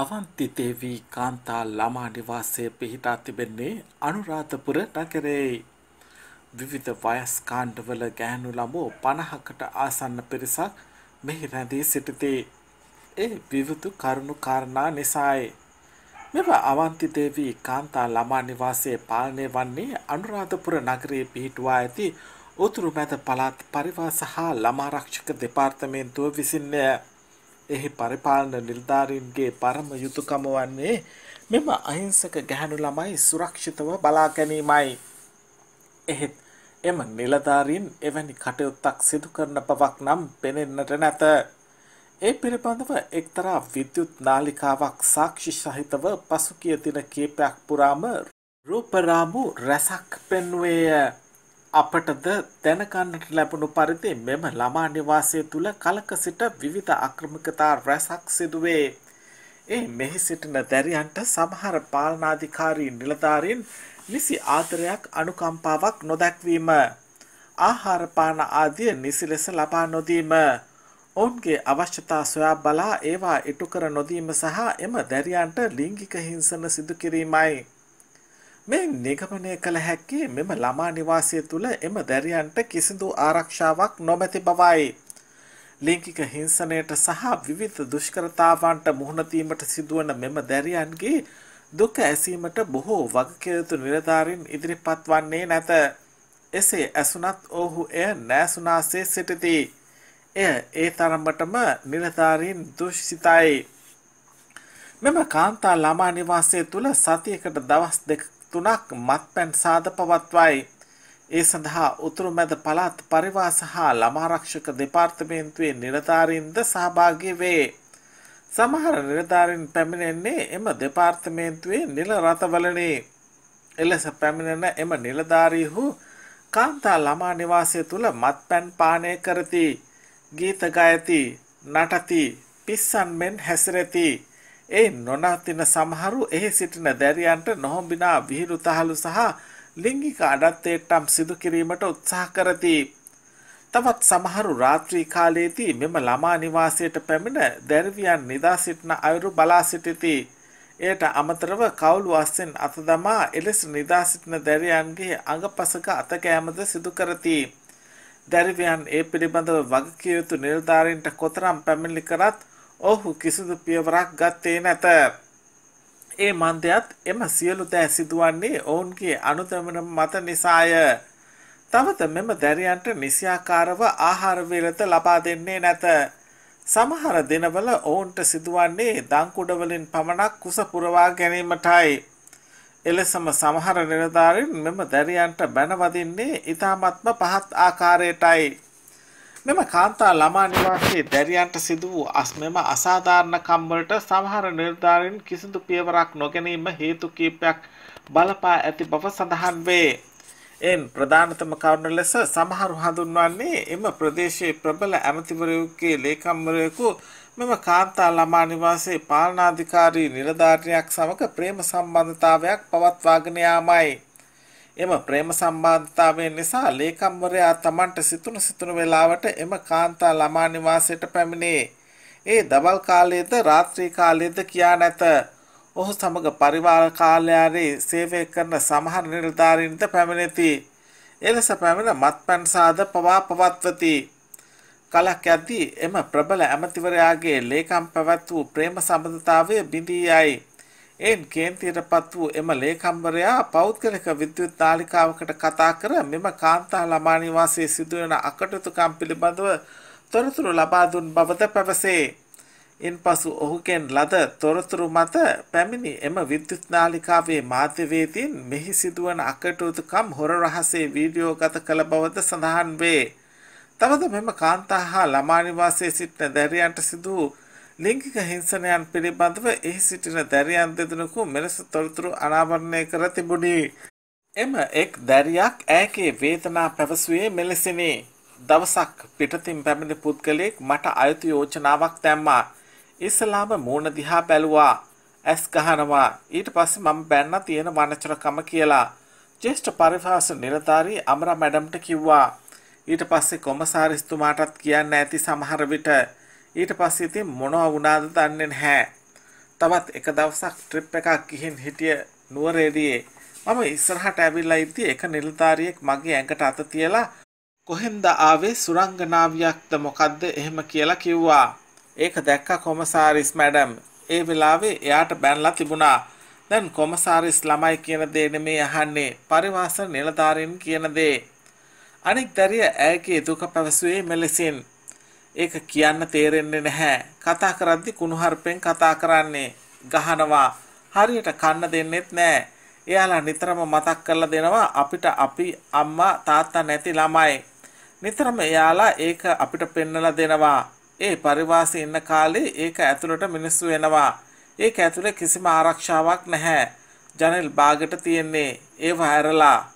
අවන්තිතේවී කාන්තා ළමා නිවාසය පිහිටා තිබෙන්නේ අනුරාධපුර නගරේ. විවිධ වයස්කාණ්ඩවල ගෑනු ළමෝ පණහකට ආසන්න පිරිසක් මෙහි රැඳී සිටිතේ. ඒ විවතු කරුණු කාරණා නිසායි. මෙම අවන්තිදේවී කාන්තා ළමා නිවාසයේ පාලනය වන්නේ අනුරාධපුර නගරයේ පිහිටුවා ඇති උතුරු මැද පළාත් පරිවාස හා ළමාරක්ෂක දෙපාර්තමේන්තුව විසින්නේ. එහි පරිපාලන නිලධාරීන්ගේ පරම යුතුයකම වන්නේ මෙම අහිංසක ගැහැණු ළමයි සුරක්ෂිතව බලා ගැනීමයි. එහෙත් එම නිලධාරීන් එවැනි කටයුත්තක් සිදු කරන බවක් නම් පෙනෙන්නට නැත. ඒ පිළිබඳව එක්තරා විද්‍යුත් නාලිකාවක් සාක්ෂි සහිතව පසුගිය දින කීපයක් පුරාම රූපරාමු රැසක් පෙන්වේය. අපටද දැනගන්නට ලැබුණු පරිදි මෙම ළමා නිවාසය තුළ කලක සිට විවිධ අක්‍රමිකතා රැසක් සිදුවේ. ඒ මෙහි සිටින දැරියන්ට සමහර පාලනාධිකාරී නිලධාරීන් නිසි ආදරයක් අනුකම්පාවක් නොදැක්වීම. ආහාරපාන ආදිය නිසි ලෙස ලබා නොදීම. ඔවුන්ගේ අවශ්‍යතා සොයා බලා ඒවා ඉටු කර නොදීම සහ එම දැරියන්ට ලිංගික හිංසන සිදු කිරීමයි. මේ නිගමනය කළ හැක්කේ මෙම ළමා නිවාසය තුළ එම දැරියන්ට කිසිදු ආරක්ෂාවක් නොමැති බවයි. ලිංකික හිංසනයට සහ විවිධ දුෂ්කරතාවන්ට මුහුණතීමට සිදුවන මෙම දැරියන්ගේ දුක ඇසීමට බොහෝ වගකයුතු නිලධාරින් ඉදිරිපත් වන්නේ නැත. එසේ ඇසුනත් ඔහු එය නෑසුනාසේ සිටිති. එය ඒ තරම්මටම නිලධාරීන් දුෂ්සිතයි. මෙම කාන්තා ළමා නිවාසය තුළ සතියකට දවස් දෙකක තුනක් මත්පැන් සාද පවත්වයි. ඒ සඳහා උතුරුමැද පළාත් පරිවාස හා ළමාරක්ෂක දෙපාර්තමේන්තුවේ නිලධාරීන්ද සහභාගී වේ. සමහර නිලධාරීන් පැමිණෙන්නේ එම දෙපාර්තමේන්තුවේ නිල රථවලනේ. එලෙස පැමිණෙන එම නිලධාරීහු කාන්තා ළමා නිවාසය තුළ මත්පැන් පානය කරති, ගීත ගයති, නටති, පිස්සන් මෙන් හැසිරෙති. ඒ නොනතින සමහරු එහි සිටින දැරියන්ට නොහොඹිනා විහිළු තහළු සහ ලිංගික අඩත්තේට්ටම් සිදු කිරීමට උත්සාහ කරති. තවත් සමහරු රාත්‍රී කාලයේදී මෙම ළමා නිවාසයට පැමිණ දැරිවියන් නිදා සිටින අයුරු බලා සිටිති. එයට අමතරව කවුළු අස්සෙන් අත දමා එලෙස නිදා සිටින දැරියන්ගේ අඟපසක අතකෑමද සිදු කරති. දැරිවියන් ඒ පිළිබඳව වගකියයුතු නිර්ධාරීන්ට කොතරම් පැමිණි කරත් ඔහු කිසිදු පියවරක් ගත්තේ නැත. ඒ මන්දයත් එම සියලු දෑ සිදුවන්නේ ඔවුන්ගේ අනුදමන මත නිසාය. තවත මෙම දැරියන්ට නිසියාකාරව ආහාරවේලත ලබා දෙන්නේ නැත. සමහර දෙනවල ඔවුන්ට සිදුවන්නේ දංකුඩවලින් පමණක් කුස පුරවා ගැනීමටයි. එලෙසම සමහර නිලධාරින් මෙම දැරියන්ට බැනවදින්නේ ඉතාමත්ම පහත් ආකාරයටයි. මෙම කාන්තා ළමා නිවාසයේ දැරියන්ට සිදු වූ අස්මෙම අසාධාරණකම් වලට සමහර නිර්ධාරීන් කිසිදු පියවරක් නොගැනීම හේතු කීපයක් බලපා ඇති බව සඳහන් වේ. එන් ප්‍රධානතම කරුණ ලෙස සමහරු හඳුන්වන්නේ එම ප්‍රදේශයේ ප්‍රබල ඇමතිවරයෙකුගේ ලේකම්වරයෙකු මෙම කාන්තා ළමා නිවාසයේ පාලනාධිකාරී නිලධාරියක් සමග ප්‍රේම සම්බන්ධතාවයක් පවත්වාගෙන යාමයි. එම ප්‍රේම සම්බන්ධතාවය නිසා ලේකම්වරයා තමන්ට සිතුණු සිතුණු වෙලාවට එම කාන්තා ළමා නිවාසයට පැමිණේ. ඒ දවල් කාලයේද රාත්‍රී කාලයේද කියා නැත. ඔහු සමග පරිවාර කාර්යාලයේ සේවය කරන සමහර නිලධාරීන්ද පැමිණෙති. එලෙස පැමිණ මත්පැන් සාද පවා පවත්වති. කලක් යද්දී එම ප්‍රබල ඇමතිවරයාගේ ලේකම් පැවැත් වූ ප්‍රේම සම්බන්ධතාවය බිඳී යයි. එයින් කේන්තියටපත් වූ එම ලේකම්වරයා පෞද්ගලික විද්‍යුත් තාලිකාවකට කතා කර මෙම කාන්තා ළමා නිවාසයේ සිදුවන අකටයුතුකම් පිළිබඳව තොරතුරු ලබා දුන් බවද පැවසේ. ඉන්පසු ඔහුගෙන් ලද තොරතුරු මත පැමිණි එම විද්‍යුත් නාලිකාවේ මාධ්‍යවේදීන් මෙහි සිදුවන අකටයුතුකම් හොර රහසේ වීඩියෝගත කළ බවද සඳහන් වේ. තවද මෙම කාන්තා හා ළමා නිවාසයේ සිටින දැරියන්ට සිදු වූ ලිංගික හිංසනයන් පිළිබඳව එහි සිටින දැරියන් දෙදෙනෙකු මෙලෙස තොරතුරු අනාවරණය කර තිබුණි. එම එක් දැරියක් ඇගේ වේදනා පැවසුවේ මෙලෙසිනි. දවසක් පිටතින් පැමිණි පුද්ගලයෙක් මට අයුතු යෝජනාවක් දැම්මා. ඉස්සලාම මූණ දිහා බැලුවා. ඇස් ගහනවා. ඊට පස්සේ මම බැන්න තියෙන වනචරකම කියලා. ජේෂ්ඨ පරිභාෂ නිලධාරී අමර මැඩම්ට කිව්වා. ඊට පස්සේ කොමසාරිස්තුමාටත් කියන්න ඇති සමහර විට ඊට පස්සේ ඉතින් මොනවා වුණාද දන්නේ නැහැ. තවත් එක දවසක් ට්‍රිප් එකක් ගිහින් හිටිය නුවරේදී මම ඉස්සරහට ඇවිල්ලා ඉද්දී එක නිලධාරියෙක් මගේ ඇඟට අත තියලා කොහෙන්ද ආවේ සුරංගනාවියක්ද මොකද්ද එහෙම කියලා කිව්වා. ඒක දැක්ක කොමසාරිස් මැඩම්. ඒ වෙලාවේ එයාට බැනලා තිබුණා. දැන් කොමසාරිස් ළමයි කියන දේ නෙමේ අහන්නේ. පරිවාස නිලධාරීන් කියන දේ. අනෙක් දැරිය ඇයගේ දුක පැවසුවේ මෙලෙසින්. ඒක කියන්න තේරෙන්නේ නැහැ. කතා කරද්දි කුණුහරුපෙන් කතා කරන්නේ ගහනවා. හරියට කන්න දෙන්නෙත් නැහැ. එයාලා නිතරම මතක් කරලා දෙනවා අපිට අපි අම්මා තාත්තා නැති ළමයි. නිතරම එයාලා ඒක අපිට පෙන්වලා දෙනවා. ඒ පරිවාසයේ ඉන්න කාලේ ඒක ඇතුළට මිනිස්සු වෙනවා. ඒක ඇතුළේ කිසිම ආරක්ෂාවක් නැහැ. ජනෙල් බාගට තියෙන්නේ ඒව හැරලා.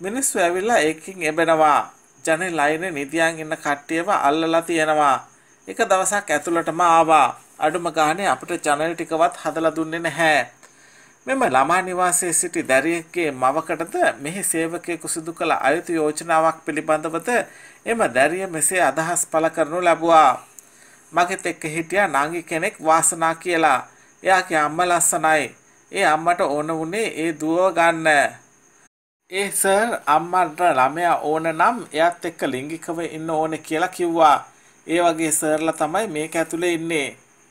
මිනිස්සු ඇවිල්ලා ඒකෙන් එබෙනවා. ජනේ ලයිනේ නිතියන් ඉන්න කට්ටියව අල්ලලා තියෙනවා. එක දවසක් ඇතුළටම ආවා. අඩුම ගානේ අපිට channel ටිකවත් හදලා දුන්නේ නැහැ. මෙම ළමා නිවාසයේ සිටි දැරියෙක්ගේ මවකටද මෙහි සේවකයෙකු සිදු කළ අයුතු යෝජනාවක් පිළිබඳවද එම දැරිය මෙසේ අදහස් පළ කරනු ලැබුවා. මගෙත් එක්ක හිටියා නාංගි කෙනෙක් වාසනා කියලා. එයාගේ අම්ම ලස්සනයි. ඒ අම්මට ඕන වුණේ ඒ දුව ගන්න. ඒ සර් අම්මට ළමයා ඕන නම් එයත් එක්ක ලිංගිකව ඉන්න ඕනේ කියලා කිව්වා. ඒ වගේ සර්ලා තමයි මේක ඇතුලේ ඉන්නේ.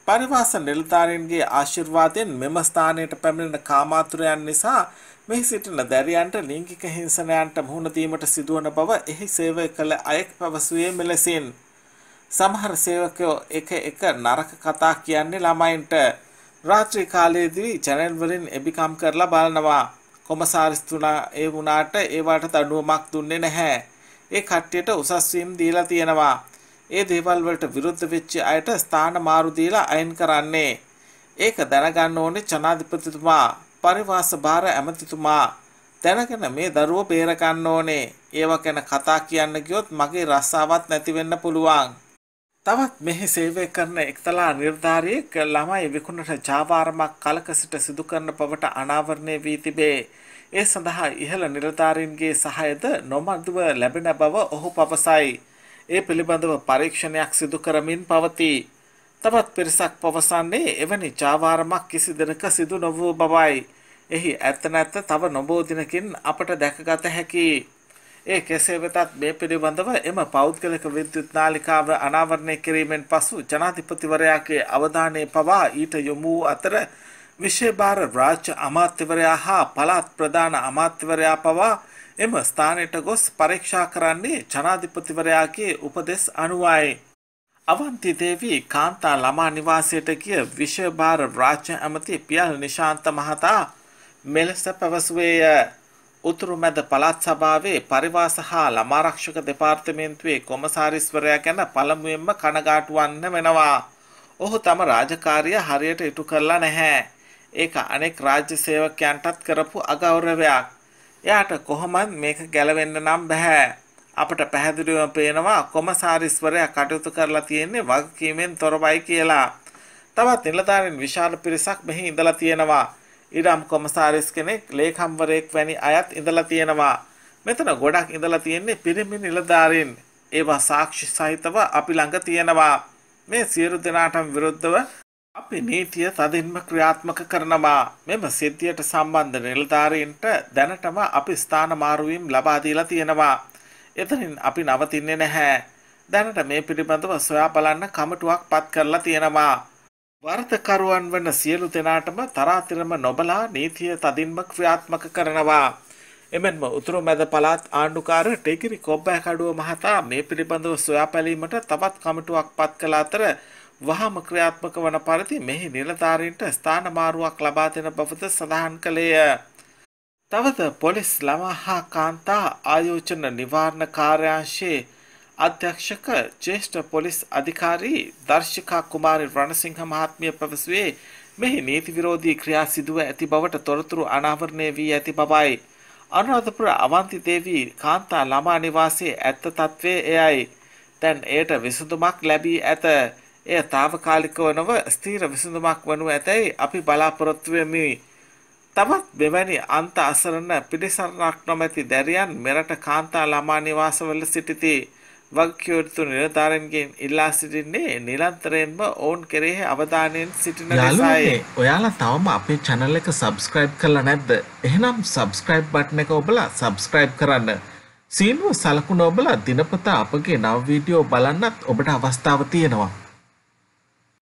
පරිවාසන නිලධාරීන්ගේ ආශිර්වාදයෙන් මෙම ස්ථානයට පැමිණෙන කාමාතුරයන් නිසා මෙහි සිටින දැරියන්ට ලිංගික හිංසනයන්ට මුහුණ දීමට සිදුවන බව එහි සේවය කළ අයෙක් පැවසුවේ මෙලෙසින්. සමහර සේවකයෝ එක එක නරක කතා කියන්නේ ළමයින්ට. රාත්‍රී කාලයේදී චැනල් වලින් එබිකම් කරලා බලනවා. කොමසාරිස්තුලා ඒ වුණාට ඒවට දඬුවමක් දුන්නේ නැහැ. ඒ කට්ටියට උසස් වීම් දීලා තියෙනවා. ඒ දේවල් වලට විරුද්ධ වෙච්ච අයට ස්ථාන මාරු දීලා අයින් කරන්නේ. ඒක දැනගන්න ඕනේ ජනාධිපතිතුමා, පරිවාස භාර ඇමතිතුමා. දැනගෙන මේ දරුවෝ බේර ගන්න ඕනේ. ඒව ගැන කතා කියන්න ගියොත් මගේ රස්සාවක් නැති වෙන්න පුළුවන්. තවත් මෙහි සේවය කරන එක්තලා නිර්ධාරියෙක් ළමයි විකුණට ජාවාරමක් කලක සිට සිදු කරන බවට අනාවරණය වී තිබේ. ඒ සඳහා ඉහළ නිලධාරීන්ගේ සහයද නොමදුව ලැබෙන බව ඔහු පවසයි. ඒ පිළිබඳව පරීක්ෂණයක් සිදු කරමින් පවතී. තවත් පිරිසක් පවසන්නේ එවැනි චාවාරමක් කිසි දෙනක සිදු නොවූ බවයි. එහි ඇත්ත නැත්ත තව නොබෝ දිනකින් අපට දැකගත හැකි. ඒ කෙසේ වෙතත් මේ පිළිබඳව එම පෞද්ගලික විද්‍යුත් නාලිකාව අනාවරණය කිරීමෙන් පසු ජනාධිපතිවරයාගේ අවධානය පවා ඊට යොමු අතර විශේභාර රාජ්‍ය අමාත්‍යවරයා හා පළාත් ප්‍රධාන අමාත්‍යවරයා පවා එම ස්ථානයට ගොස් පරීක්ෂා කරන්නේ ජනාධිපතිවරයාගේ උපදෙස් අනුවයි. අවන්ති දේවී කාන්තා ළමා නිවාසයට ගිය විශේභාර රාජ්‍ය ඇමති පියල් නිශාන්ත මහතා මෙලෙස පැවසුවේය. උතුරු මැද පළාත් සභාවේ පරිවාස හා ළමාරක්ෂක දෙපාර්තමේන්තුවේ කොමසාරිස්වරයා ගැන පළමුුවෙන්ම කනගාටුවන්න වෙනවා. ඔහු තම රාජකාරිය හරියට ඉටු කරලා නැහැ. ඒක අනෙක් රාජ්‍ය සේවකයන්ටත් කරපු අගෞරවයක්. එයාට කොහොමත් මේක ගැලවෙන්න නම් බෑ. අපට පැහැදිලිවම පේනවා කොමසාරිස්වරයා කටයුතු කරලා තියෙන්නේ වගකීමෙන් තොරවයි කියලා. තවත් නිලධාරීන් විශාල පිරිසක් මෙහි ඉඳලා තියෙනවා. ඉඩම් කොමසාරිස් කෙනෙක්, ලේකම්වරයෙක් වැනි අයත් ඉඳලා තියෙනවා. මෙතන ගොඩක් ඉඳලා තියෙන්නේ පිරිමි නිලධාරීන්. ඒවා සාක්ෂි සහිතව අපි ළඟ තියෙනවා. මේ සියලු දෙනාටම විරුද්ධව අපි නීතිය තදින්ම ක්‍රියාත්මක කරනවා මෙම සිද්ධියට සම්බන්ධ නිලධාරීන්ට දැනටම අපි ස්ථාන මාරුවීම් ලබා දීලා තියෙනවා. එතනින් අපි නවතින්නේ නැහැ. දැනට මේ පිළිබඳව සොයා බලන්න කමිටුවක් පත් කරලා තියෙනවා. වර්තකරුවන් වන සියලු දෙනාටම තරාතිරම නොබලා නීතිය තදින්ම ක්‍රියාත්මක කරනවා. එමෙන්ම උතුරු මැද පළාත් ආණ්ඩුකාර ටෙකිරි කොබ්බෑකඩුව මහතා මේ පිළිබඳව සොයා පැලීමට තවත් කමිටුවක් පත් කළ අතර වහාම ක්‍රියාත්මක වන පරිදි මෙහි නිලධාරීන්ට ස්ථාන මාරුවක් ලබා දෙන බවද සඳහන් කළේය. තවද පොලිස් ළමා හා කාන්තා ආයෝජන නිවාරණ කාර්යාංශයේ අධ්‍යක්ෂක ජේෂ්ඨ පොලිස් අධිකාරී දර්ශිකා කුමාරි රණසිංහ මහත්මිය පැවසුවේ මෙහි නීති විරෝධී ක්‍රියා සිදුව ඇති බවට තොරතුරු අනාවරණය වී ඇති බවයි. අනුරාධපුර අවන්ති දේවී කාන්තා ළමා නිවාසයේ ඇත්ත తත්වයේ එයයි. දැන් එයට විසඳුමක් ලැබී ඇත. එය తాවකාලිකව නොව ස්ථීර විසඳුමක් වනු ඇතැයි අපි බලාපොරොත්තු වෙමි. තවත් මෙවැනි අන්ත අසරණ පිළිසරණක් නොමැති දැරියන් මෙරට කාන්තා ළමා නිවාසවල සිටිති. වගකියුතු නිලධාරීන්ගෙන් ඉල්ලා සිටින්නේ නිරන්තරයෙන්ම ඔවුන් කෙරෙහි අවධානයෙන් සිටින නිසායි. ඔයාලා තවම අපේ channel එක subscribe කරලා නැද්ද? එහෙනම් subscribe button එක ඔබලා subscribe කරන්න. සීනුව සලකුණ ඔබලා දිනපතා අපගේ නව වීඩියෝ බලන්නත් ඔබට අවස්ථාව තියෙනවා.